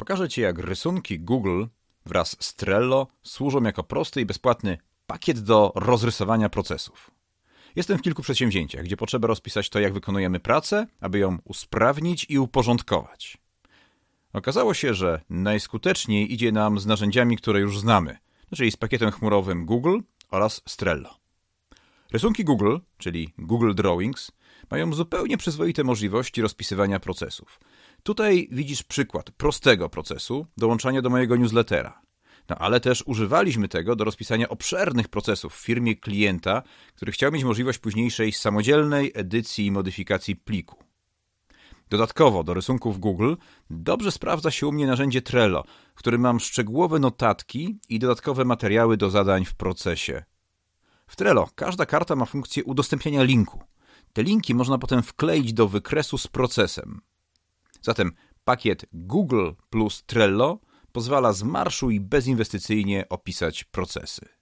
Pokażę Ci, jak rysunki Google wraz z Trello służą jako prosty i bezpłatny pakiet do rozrysowania procesów. Jestem w kilku przedsięwzięciach, gdzie potrzeba rozpisać to, jak wykonujemy pracę, aby ją usprawnić i uporządkować. Okazało się, że najskuteczniej idzie nam z narzędziami, które już znamy, no czyli z pakietem chmurowym Google oraz Strello. Rysunki Google, czyli Google Drawings, mają zupełnie przyzwoite możliwości rozpisywania procesów. Tutaj widzisz przykład prostego procesu dołączania do mojego newslettera. No ale też używaliśmy tego do rozpisania obszernych procesów w firmie klienta, który chciał mieć możliwość późniejszej samodzielnej edycji i modyfikacji pliku. Dodatkowo do rysunków Google dobrze sprawdza się u mnie narzędzie Trello, w którym mam szczegółowe notatki i dodatkowe materiały do zadań w procesie. W Trello każda karta ma funkcję udostępniania linku. Te linki można potem wkleić do wykresu z procesem. Zatem pakiet Google plus Trello pozwala z marszu i bezinwestycyjnie opisać procesy.